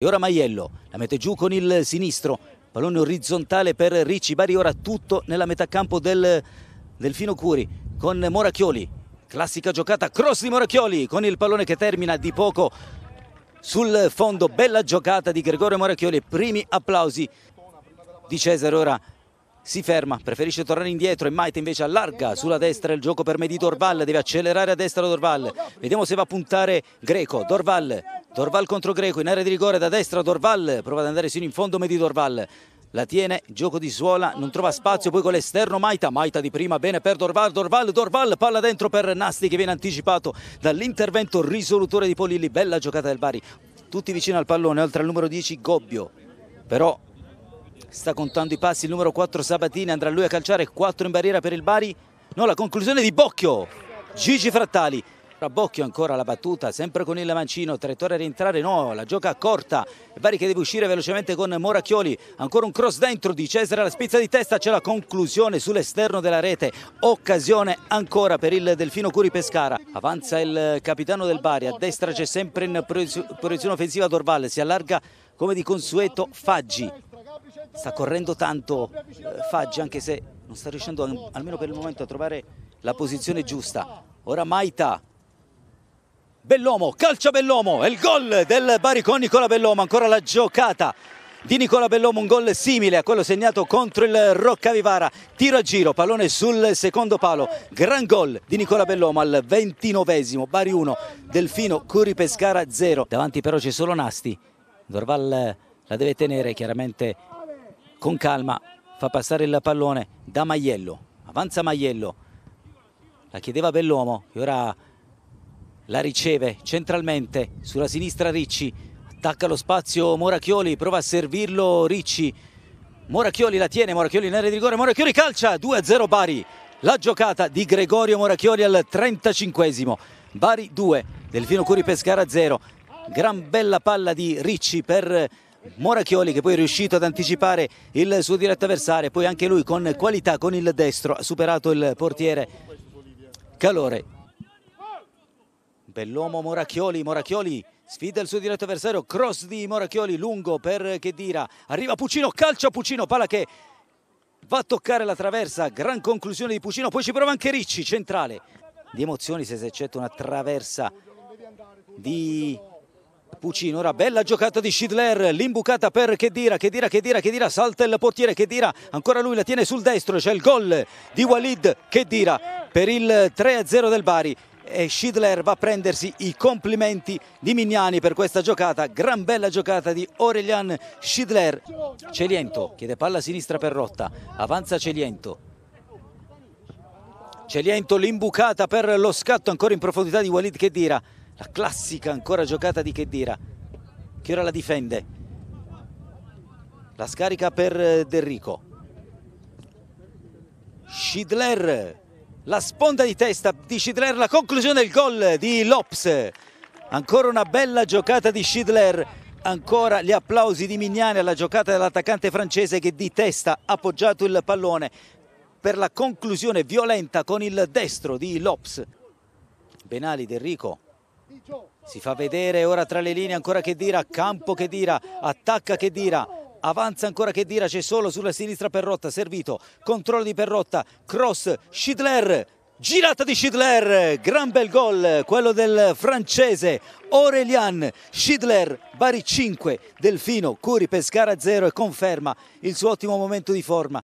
E ora Maiello, la mette giù con il sinistro, pallone orizzontale per Ricci Bari, ora tutto nella metà campo del Delfino Curi con Moracchioli, classica giocata, cross di Moracchioli con il pallone che termina di poco sul fondo, bella giocata di Gregorio Moracchioli, primi applausi di Cesare ora si ferma, preferisce tornare indietro e Maite invece allarga sulla destra il gioco per Medì Dorval, deve accelerare a destra Dorval, vediamo se va a puntare Greco, Dorval, Dorval contro Greco in area di rigore da destra Dorval, prova ad andare sino in fondo Medì Dorval, la tiene, gioco di suola, non trova spazio, poi con l'esterno Maita, Maita di prima, bene per Dorval, Dorval, Dorval, palla dentro per Nasti che viene anticipato dall'intervento risolutore di Polilli, bella giocata del Bari, tutti vicino al pallone, oltre al numero 10 Gobbio, però sta contando i passi il numero 4 Sabatini andrà lui a calciare 4 in barriera per il Bari no la conclusione di Bocchio Gigi Frattali Bocchio ancora la battuta sempre con il mancino Trettore a rientrare no la gioca corta Bari che deve uscire velocemente con Moracchioli ancora un cross dentro di Cesare la spizza di testa c'è la conclusione sull'esterno della rete occasione ancora per il Delfino Curi Pescara avanza il capitano del Bari a destra c'è sempre in posizione offensiva Dorval si allarga come di consueto Faggi sta correndo tanto eh, Faggi anche se non sta riuscendo almeno per il momento a trovare la posizione giusta. Ora Maita. Bellomo, calcia Bellomo, e il gol del Bari con Nicola Bellomo, ancora la giocata di Nicola Bellomo, un gol simile a quello segnato contro il Roccavivara, tiro a giro, pallone sul secondo palo, gran gol di Nicola Bellomo al ventinovesimo, Bari 1, Delfino, Curi Pescara 0, davanti però c'è solo Nasti, Dorval la deve tenere chiaramente con calma fa passare il pallone da Maiello, avanza Maiello, la chiedeva Bell'Uomo e ora la riceve centralmente sulla sinistra Ricci, attacca lo spazio Morachioli, prova a servirlo Ricci, Morachioli la tiene, Morachioli in area di rigore, Morachioli calcia, 2-0 Bari, la giocata di Gregorio Morachioli al 35esimo, Bari 2, Delfino Curi Pescara 0, gran bella palla di Ricci per Morachioli che poi è riuscito ad anticipare il suo diretto avversario, poi anche lui con qualità con il destro ha superato il portiere Calore. Bell'uomo Morachioli, Morachioli sfida il suo diretto avversario, cross di Morachioli lungo per Chedira, arriva Puccino, calcio a Puccino, palla che va a toccare la traversa, gran conclusione di Puccino, poi ci prova anche Ricci, centrale. Di emozioni se si accetta una traversa di Puccino, ora bella giocata di Schidler, l'imbucata per Chedira, Chedira, Chedira, Chedira, salta il portiere Chedira, ancora lui la tiene sul destro, c'è il gol di Walid Chedira per il 3-0 del Bari e Schidler va a prendersi i complimenti di Mignani per questa giocata, gran bella giocata di Aurelian Schidler. Celiento chiede palla a sinistra per Rotta, avanza Celiento, Celiento l'imbucata per lo scatto ancora in profondità di Walid Chedira la classica ancora giocata di Chedira che ora la difende la scarica per eh, Derrico Schidler la sponda di testa di Schidler la conclusione del gol di Lops ancora una bella giocata di Schidler ancora gli applausi di Mignani alla giocata dell'attaccante francese che di testa ha appoggiato il pallone per la conclusione violenta con il destro di Lops Benali Derrico si fa vedere ora tra le linee ancora che Dira, campo che Dira, attacca che Dira, avanza ancora che Dira, c'è solo sulla sinistra Perrotta, servito, controllo di Perrotta, cross, Schidler, Girata di Schidler, gran bel gol, quello del francese Aurelian Schidler, Bari 5, Delfino, Curi, Pescara 0 e conferma il suo ottimo momento di forma.